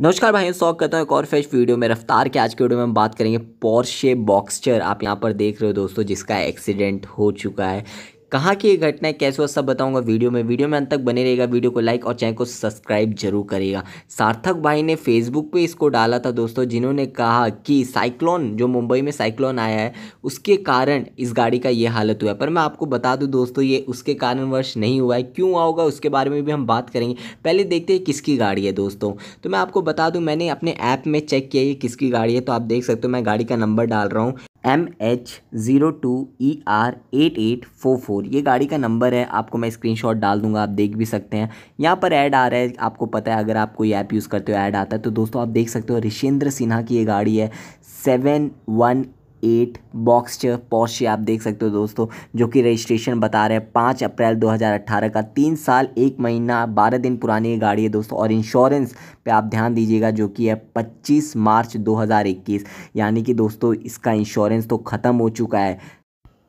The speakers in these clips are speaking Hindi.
नमस्कार भाई स्वागत करता हूँ एक और फ्रेश वीडियो में रफ्तार के आज के वीडियो में हम बात करेंगे पोर्शे बॉक्सचर आप यहाँ पर देख रहे हो दोस्तों जिसका एक्सीडेंट हो चुका है कहाँ की ये घटना है कैसे हुआ सब बताऊंगा वीडियो में वीडियो में अंत तक बने रहेगा वीडियो को लाइक और चैनल को सब्सक्राइब जरूर करेगा सार्थक भाई ने फेसबुक पे इसको डाला था दोस्तों जिन्होंने कहा कि साइक्लोन जो मुंबई में साइक्लोन आया है उसके कारण इस गाड़ी का ये हालत हुआ है पर मैं आपको बता दूँ दोस्तों ये उसके कारणवश नहीं हुआ है क्यों हुआ होगा उसके बारे में भी हम बात करेंगे पहले देखते हैं किसकी गाड़ी है दोस्तों तो मैं आपको बता दूँ मैंने अपने ऐप में चेक किया ये किसकी गाड़ी है तो आप देख सकते हो मैं गाड़ी का नंबर डाल रहा हूँ M H zero two E R eight eight four four ये गाड़ी का नंबर है आपको मैं स्क्रीनशॉट डाल दूंगा आप देख भी सकते हैं यहाँ पर ऐड आ रहा है आपको पता है अगर आप कोई ऐप यूज़ करते हो ऐड आता है तो दोस्तों आप देख सकते हो ऋषेंद्र सिन्हा की ये गाड़ी है seven one eight box posh आप देख सकते हो दोस्तों जो कि रजिस्ट्रेशन बता रहे हैं पाँच अप्रैल 2018 का तीन साल एक महीना बारह दिन पुरानी ये गाड़ी है दोस्तों और इंश्योरेंस पे आप ध्यान दीजिएगा जो कि है पच्चीस मार्च 2021 यानी कि दोस्तों इसका इंश्योरेंस तो ख़त्म हो चुका है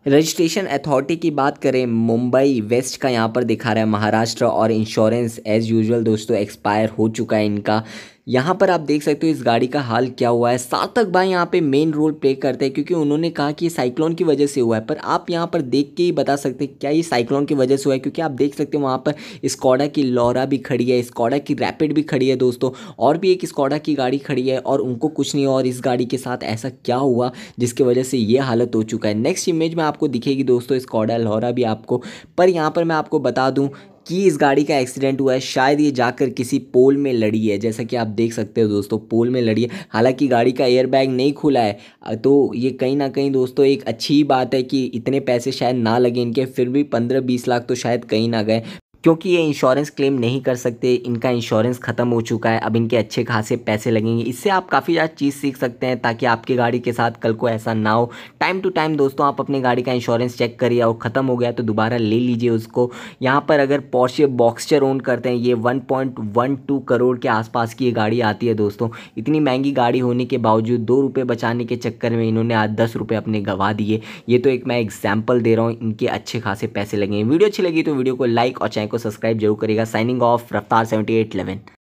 रजिस्ट्रेशन अथॉरिटी की बात करें मुंबई वेस्ट का यहाँ पर दिखा रहा है महाराष्ट्र और इंश्योरेंस एज़ यूजुअल दोस्तों एक्सपायर हो चुका है इनका यहाँ पर आप देख सकते हो इस गाड़ी का हाल क्या हुआ है सार्थक भाई यहाँ पे मेन रोल प्ले करते हैं क्योंकि उन्होंने कहा कि साइक्लोन की वजह से हुआ है पर आप यहाँ पर देख के ही बता सकते हैं क्या ये साइक्लोन की वजह से हुआ है क्योंकि आप देख सकते हो वहाँ पर स्कॉडा की लॉरा भी खड़ी है स्कॉडा की रैपिड भी खड़ी है दोस्तों और भी एक स्कॉडा की गाड़ी खड़ी है और उनको कुछ नहीं और इस गाड़ी के साथ ऐसा क्या हुआ जिसकी वजह से ये हालत हो चुका है नेक्स्ट इमेज में आपको दिखेगी दोस्तों स्कॉडा लॉरा भी आपको पर यहाँ पर मैं आपको बता दूँ कि इस गाड़ी का एक्सीडेंट हुआ है शायद ये जाकर किसी पोल में लड़ी है जैसा कि आप देख सकते हो दोस्तों पोल में लड़ी है हालांकि गाड़ी का एयरबैग नहीं खुला है तो ये कहीं ना कहीं दोस्तों एक अच्छी बात है कि इतने पैसे शायद ना लगे इनके फिर भी पंद्रह बीस लाख तो शायद कहीं ना गए क्योंकि ये इंश्योरेंस क्लेम नहीं कर सकते इनका इंश्योरेंस ख़त्म हो चुका है अब इनके अच्छे खासे पैसे लगेंगे इससे आप काफ़ी ज़्यादा चीज़ सीख सकते हैं ताकि आपकी गाड़ी के साथ कल को ऐसा ना हो टाइम टू टाइम दोस्तों आप अपनी गाड़ी का इंश्योरेंस चेक करिए और ख़त्म हो गया तो दोबारा ले लीजिए उसको यहाँ पर अगर पॉर्शे बॉक्सचर ओन करते हैं ये वन करोड़ के आसपास की ये गाड़ी आती है दोस्तों इतनी महंगी गाड़ी होने के बावजूद दो रुपये बचाने के चक्कर में इन्होंने आज दस रुपये अपने गवा दिए ये तो एक मैं एग्जाम्पल दे रहा हूँ इनके अच्छे खासे पैसे लगेंगे वीडियो अच्छी लगी तो वीडियो को लाइक और चैनल को सब्सक्राइब जरूर करेगा साइनिंग ऑफ रफ्तार सेवेंटी एट इलेवन